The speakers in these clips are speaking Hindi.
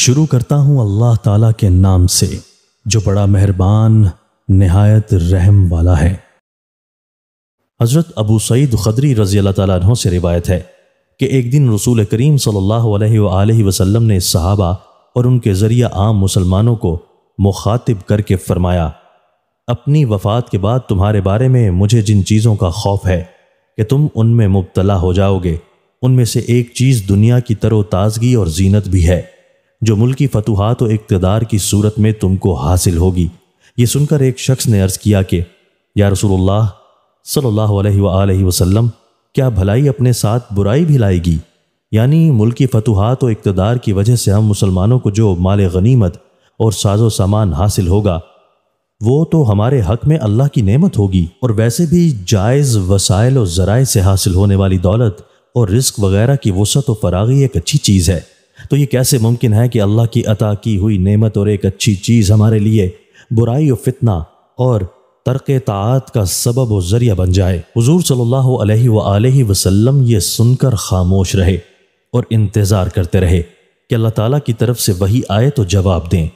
शुरू करता हूँ अल्लाह ताला के नाम से जो बड़ा मेहरबान नहायत रहम वाला है हज़रत अबू सईद खदरी रज़ी अल्लाह तहों से रिवायत है कि एक दिन रसूल करीम सल्लल्लाहु अलैहि वसल्लम ने सहाबा और उनके ज़रिए आम मुसलमानों को मुखातिब करके फ़रमाया अपनी वफ़ात के बाद तुम्हारे बारे में मुझे जिन चीज़ों का खौफ है कि तुम उनमें मुबतला हो जाओगे उनमें से एक चीज़ दुनिया की तरोताज़गी और जीनत भी है जो मुल्की फतूहत व इकतदार की सूरत में तुमको हासिल होगी ये सुनकर एक शख्स ने अर्ज़ किया कि या रसूलुल्लाह सल्लल्लाहु अलैहि वसल्लम क्या भलाई अपने साथ बुराई भी लाएगी यानी मुल्की फतूहत व इकतदार की वजह से हम मुसलमानों को जो माल गनीमत और साजो सामान हासिल होगा वो तो हमारे हक में अल्लाह की नेमत होगी और वैसे भी जायज़ वसाइल और ज़राए से हासिल होने वाली दौलत और रिस्क वगैरह की वसत व फरागी एक अच्छी चीज़ है तो ये कैसे मुमकिन है कि अल्लाह की अता की हुई नेमत और एक अच्छी चीज़ हमारे लिए बुराई और फितना और तर्क तात का सबब व ज़रिया बन जाए हजूर सल्ला वसलम ये सुनकर खामोश रहे और इंतज़ार करते रहे कि अल्लाह ताली की तरफ से वही आए तो जवाब दें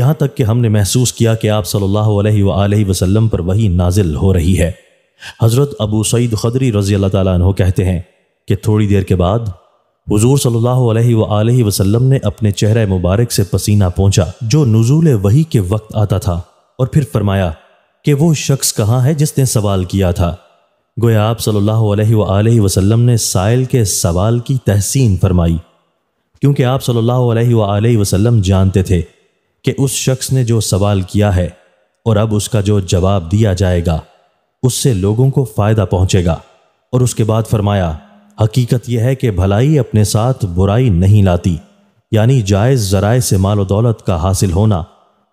यहाँ तक कि हमने महसूस किया कि आप सल्लल्लाहु अलैहि वसल्लम पर वही नाजिल हो रही है हज़रत अबू सईद खदरी रज़ी अल्लाह तहते कहते हैं कि थोड़ी देर के बाद हुजूर सल्लल्लाहु अलैहि वसल्लम ने अपने चेहरे मुबारक से पसीना पहुंचा जो नजूल वही के वक्त आता था और फिर फरमाया कि वो शख्स कहाँ है जिसने सवाल किया था गोया आप सल्ला वसलम ने साइल के सवाल की तहसीन फरमाई क्योंकि आप सल्ला वसलम जानते थे कि उस शख्स ने जो सवाल किया है और अब उसका जो जवाब दिया जाएगा उससे लोगों को फ़ायदा पहुँचेगा और उसके बाद फरमाया हकीकत यह है कि भलाई अपने साथ बुराई नहीं लाती यानी जायज़ ज़राए से माल व दौलत का हासिल होना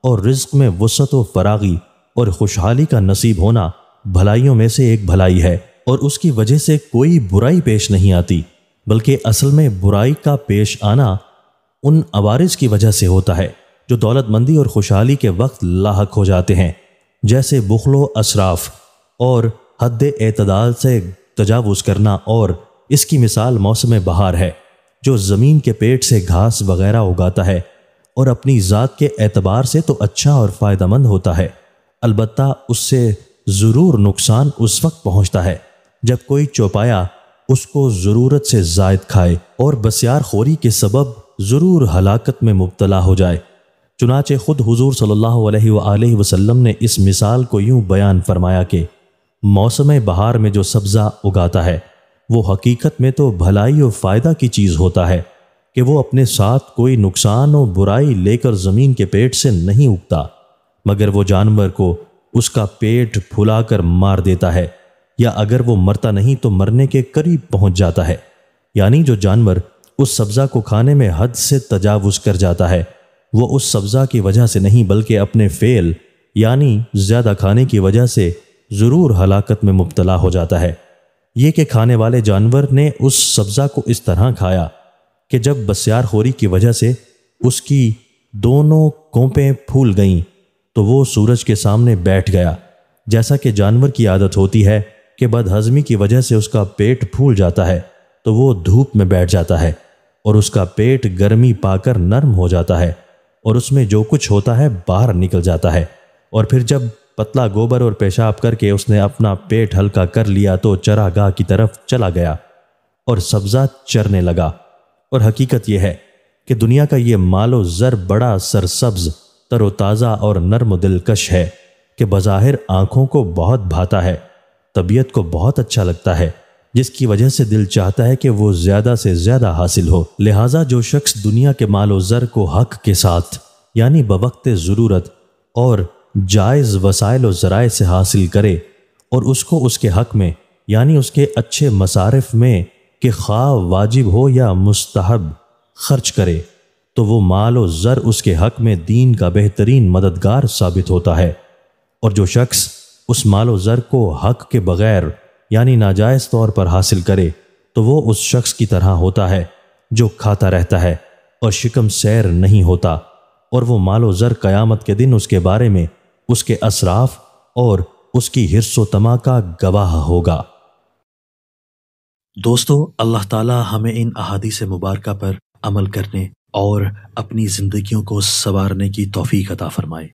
और रिज्क में वसत व फरागी और खुशहाली का नसीब होना भलाइयों में से एक भलाई है और उसकी वजह से कोई बुराई पेश नहीं आती बल्कि असल में बुराई का पेश आना उन अवारिज की वजह से होता है जो दौलतमंदी और खुशहाली के वक्त लाक हो जाते हैं जैसे बुखलो असराफ और हद एतदाल से तजावज़ करना और इसकी मिसाल मौसम बहार है जो ज़मीन के पेट से घास वगैरह उगाता है और अपनी ज़ात के एतबार से तो अच्छा और मंद होता है अलबत् उससे ज़रूर नुकसान उस वक्त पहुँचता है जब कोई चौपाया उसको ज़रूरत से जायद खाए और बसियार खोरी के सबब ज़रूर हलाकत में मुबतला हो जाए चुनाचे खुद हुजूर सल्लल्लाहु अलैहि वसल्लम ने इस मिसाल को यूं बयान फरमाया कि मौसम बहार में जो सब्ज़ा उगाता है वो हकीकत में तो भलाई और फ़ायदा की चीज़ होता है कि वो अपने साथ कोई नुकसान और बुराई लेकर ज़मीन के पेट से नहीं उगता मगर वो जानवर को उसका पेट फुलाकर मार देता है या अगर वो मरता नहीं तो मरने के करीब पहुंच जाता है यानी जो जानवर उस सब्ज़ा को खाने में हद से तजावज़ कर जाता है वो उस सब्ज़ा की वजह से नहीं बल्कि अपने फेल यानी ज़्यादा खाने की वजह से ज़रूर हलाकत में मुबतला हो जाता है ये कि खाने वाले जानवर ने उस सब्जा को इस तरह खाया कि जब बस्यार खोरी की वजह से उसकी दोनों कोपें फूल गईं तो वो सूरज के सामने बैठ गया जैसा कि जानवर की आदत होती है कि बदहजमी की वजह से उसका पेट फूल जाता है तो वो धूप में बैठ जाता है और उसका पेट गर्मी पाकर नर्म हो जाता है और उसमें जो कुछ होता है बाहर निकल जाता है और फिर जब पतला गोबर और पेशाब करके उसने अपना पेट हल्का कर लिया तो चरागाह की तरफ चला गया और सब्जा चरने लगा और हकीकत यह है कि दुनिया का ये मालो ज़र बड़ा सरसब्ज तरोताज़ा और नर्म दिलकश है कि बज़ाहिर आँखों को बहुत भाता है तबीयत को बहुत अच्छा लगता है जिसकी वजह से दिल चाहता है कि वो ज़्यादा से ज़्यादा हासिल हो लिहाजा जो शख्स दुनिया के मालो ज़र को हक के साथ यानी बवक्त ज़रूरत और जायज़ वसाइल व ज़राए से हासिल करे और उसको उसके हक में यानी उसके अच्छे मसारफ में कि खा वाजिब हो या मुस्तहब खर्च करे तो वो माल और ज़र उसके हक में दीन का बेहतरीन मददगार साबित होता है और जो शख्स उस माल और ज़र को हक के बगैर यानी नाजायज़ तौर पर हासिल करे तो वो उस शख्स की तरह होता है जो खाता रहता है और शिकम सैर नहीं होता और वो मालो ज़र क़यामत के दिन उसके बारे में उसके असराफ और उसकी तमा का गवाह होगा दोस्तों अल्लाह ताला हमें इन अहादी से मुबारक पर अमल करने और अपनी ज़िंदगियों को संवारने की तोफ़ी अता फ़रमाए